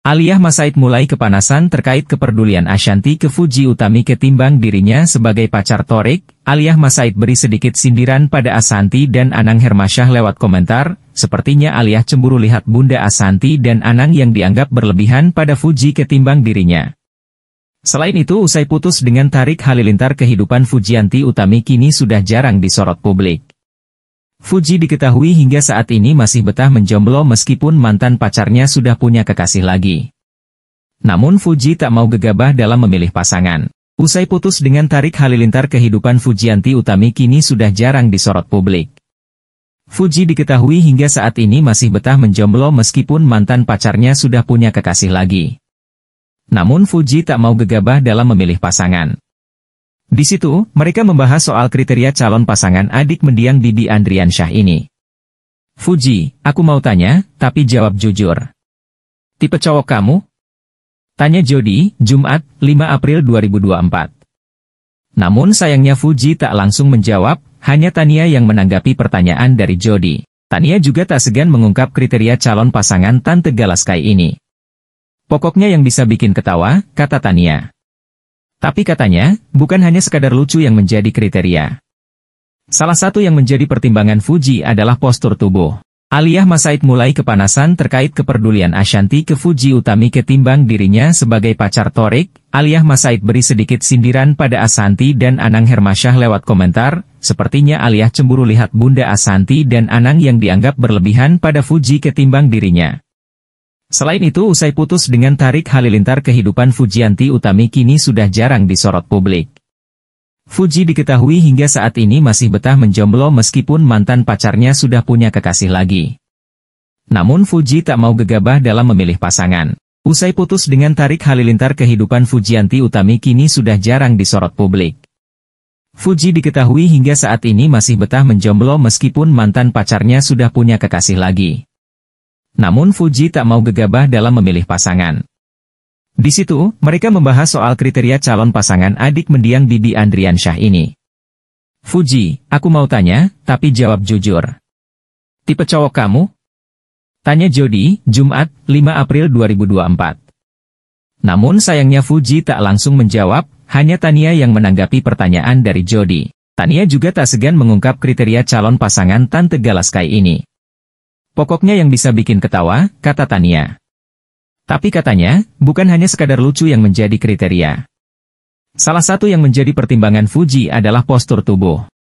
Aliyah Masaid mulai kepanasan terkait kepedulian Ashanti ke Fuji Utami ketimbang dirinya sebagai pacar Torik, Aliyah Masaid beri sedikit sindiran pada Ashanti dan Anang Hermasyah lewat komentar, sepertinya Aliyah cemburu lihat Bunda Ashanti dan Anang yang dianggap berlebihan pada Fuji ketimbang dirinya. Selain itu usai putus dengan Tarik Halilintar kehidupan Fujianti Utami kini sudah jarang disorot publik. Fuji diketahui hingga saat ini masih betah menjomblo meskipun mantan pacarnya sudah punya kekasih lagi. Namun Fuji tak mau gegabah dalam memilih pasangan. Usai putus dengan Tarik Halilintar kehidupan Fujianti Utami kini sudah jarang disorot publik. Fuji diketahui hingga saat ini masih betah menjomblo meskipun mantan pacarnya sudah punya kekasih lagi. Namun Fuji tak mau gegabah dalam memilih pasangan. Di situ, mereka membahas soal kriteria calon pasangan adik mendiang Bibi Andrian Syah ini. Fuji, aku mau tanya, tapi jawab jujur. Tipe cowok kamu? Tanya Jody, Jumat, 5 April 2024. Namun sayangnya Fuji tak langsung menjawab, hanya Tania yang menanggapi pertanyaan dari Jody. Tania juga tak segan mengungkap kriteria calon pasangan Tante Galaskai ini. Pokoknya yang bisa bikin ketawa, kata Tania. Tapi katanya, bukan hanya sekadar lucu yang menjadi kriteria. Salah satu yang menjadi pertimbangan Fuji adalah postur tubuh. Aliyah Masaid mulai kepanasan terkait kepedulian Ashanti ke Fuji Utami ketimbang dirinya sebagai pacar Torik, Aliyah Masaid beri sedikit sindiran pada Ashanti dan Anang Hermasyah lewat komentar, sepertinya Aliyah cemburu lihat Bunda Ashanti dan Anang yang dianggap berlebihan pada Fuji ketimbang dirinya. Selain itu usai putus dengan Tarik Halilintar kehidupan Fujianti Utami kini sudah jarang disorot publik. Fuji diketahui hingga saat ini masih betah menjomblo meskipun mantan pacarnya sudah punya kekasih lagi. Namun Fuji tak mau gegabah dalam memilih pasangan. Usai putus dengan Tarik Halilintar kehidupan Fujianti Utami kini sudah jarang disorot publik. Fuji diketahui hingga saat ini masih betah menjomblo meskipun mantan pacarnya sudah punya kekasih lagi namun Fuji tak mau gegabah dalam memilih pasangan. Di situ, mereka membahas soal kriteria calon pasangan adik mendiang Bibi Andrian Syah ini. Fuji, aku mau tanya, tapi jawab jujur. Tipe cowok kamu? Tanya Jody, Jumat, 5 April 2024. Namun sayangnya Fuji tak langsung menjawab, hanya Tania yang menanggapi pertanyaan dari Jody. Tania juga tak segan mengungkap kriteria calon pasangan Tante Galaskai ini. Pokoknya yang bisa bikin ketawa, kata Tania. Tapi katanya, bukan hanya sekadar lucu yang menjadi kriteria. Salah satu yang menjadi pertimbangan Fuji adalah postur tubuh.